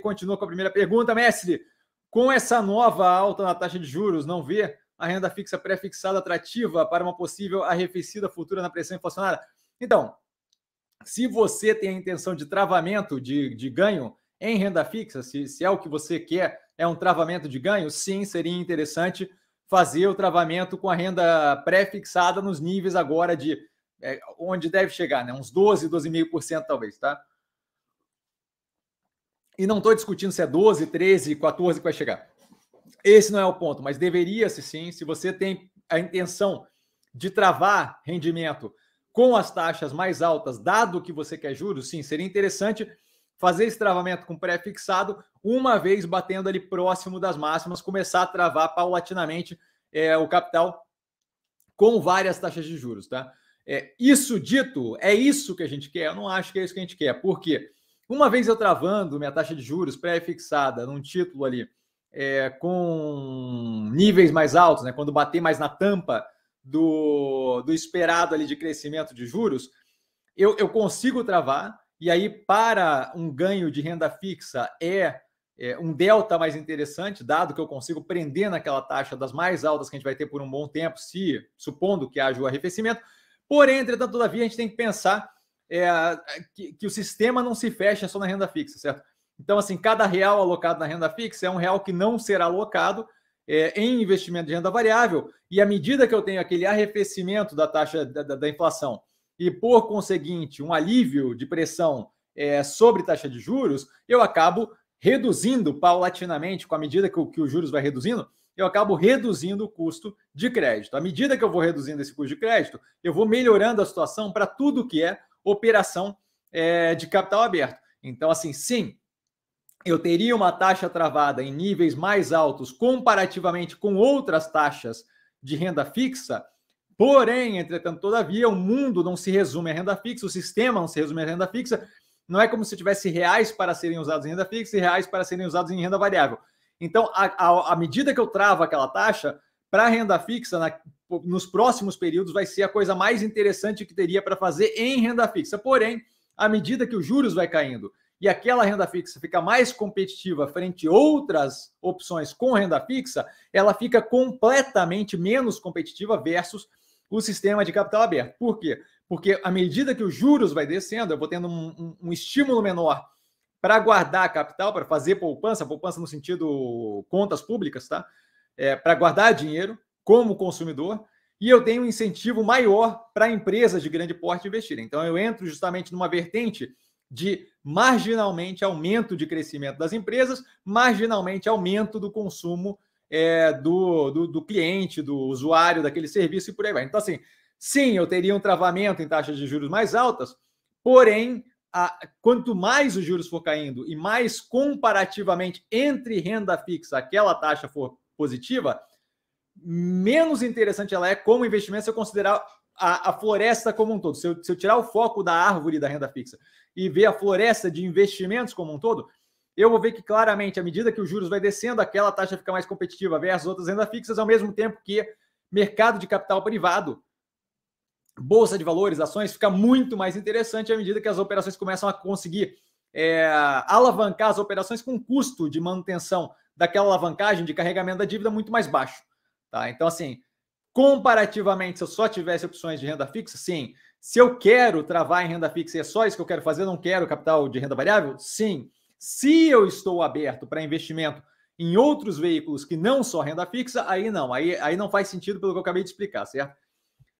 continua com a primeira pergunta, mestre. Com essa nova alta na taxa de juros, não vê a renda fixa pré-fixada atrativa para uma possível arrefecida futura na pressão inflacionária? Então, se você tem a intenção de travamento de, de ganho em renda fixa, se, se é o que você quer, é um travamento de ganho, sim, seria interessante fazer o travamento com a renda pré-fixada nos níveis agora de é, onde deve chegar, né? Uns 12, 12,5% talvez, tá? E não estou discutindo se é 12, 13, 14 que vai chegar. Esse não é o ponto, mas deveria-se sim, se você tem a intenção de travar rendimento com as taxas mais altas, dado que você quer juros, sim, seria interessante fazer esse travamento com pré-fixado, uma vez batendo ali próximo das máximas, começar a travar paulatinamente é, o capital com várias taxas de juros, tá? É, isso dito, é isso que a gente quer? Eu não acho que é isso que a gente quer. Por quê? Porque uma vez eu travando minha taxa de juros pré-fixada num título ali é, com níveis mais altos, né, quando bater mais na tampa do, do esperado ali de crescimento de juros, eu, eu consigo travar, e aí para um ganho de renda fixa é, é um delta mais interessante, dado que eu consigo prender naquela taxa das mais altas que a gente vai ter por um bom tempo, se supondo que haja o arrefecimento. Porém, entretanto, todavia, a gente tem que pensar é, que, que o sistema não se fecha só na renda fixa, certo? Então, assim, cada real alocado na renda fixa é um real que não será alocado é, em investimento de renda variável. E à medida que eu tenho aquele arrefecimento da taxa da, da, da inflação e, por conseguinte, um alívio de pressão é, sobre taxa de juros, eu acabo reduzindo paulatinamente, com a medida que, o, que os juros vai reduzindo, eu acabo reduzindo o custo de crédito. À medida que eu vou reduzindo esse custo de crédito, eu vou melhorando a situação para tudo que é operação é, de capital aberto. Então, assim, sim, eu teria uma taxa travada em níveis mais altos comparativamente com outras taxas de renda fixa. Porém, entretanto, todavia, o mundo não se resume à renda fixa, o sistema não se resume à renda fixa. Não é como se tivesse reais para serem usados em renda fixa e reais para serem usados em renda variável. Então, à medida que eu travo aquela taxa, para renda fixa, na nos próximos períodos vai ser a coisa mais interessante que teria para fazer em renda fixa. Porém, à medida que os juros vai caindo e aquela renda fixa fica mais competitiva frente a outras opções com renda fixa, ela fica completamente menos competitiva versus o sistema de capital aberto. Por quê? Porque à medida que os juros vai descendo, eu vou tendo um, um, um estímulo menor para guardar capital, para fazer poupança, poupança no sentido contas públicas, tá? É, para guardar dinheiro, como consumidor e eu tenho um incentivo maior para empresas de grande porte investirem. Então, eu entro justamente numa vertente de marginalmente aumento de crescimento das empresas, marginalmente aumento do consumo é, do, do, do, cliente, do usuário daquele serviço e por aí vai. Então, assim, sim, eu teria um travamento em taxas de juros mais altas, porém, a, quanto mais os juros for caindo e mais comparativamente entre renda fixa aquela taxa for positiva, menos interessante ela é como investimento se eu considerar a, a floresta como um todo. Se eu, se eu tirar o foco da árvore da renda fixa e ver a floresta de investimentos como um todo, eu vou ver que claramente, à medida que os juros vai descendo, aquela taxa fica mais competitiva versus outras rendas fixas, ao mesmo tempo que mercado de capital privado, bolsa de valores, ações, fica muito mais interessante à medida que as operações começam a conseguir é, alavancar as operações com custo de manutenção daquela alavancagem de carregamento da dívida muito mais baixo. Tá? Então, assim, comparativamente, se eu só tivesse opções de renda fixa, sim. Se eu quero travar em renda fixa e é só isso que eu quero fazer, não quero capital de renda variável, sim. Se eu estou aberto para investimento em outros veículos que não só renda fixa, aí não, aí, aí não faz sentido pelo que eu acabei de explicar, certo?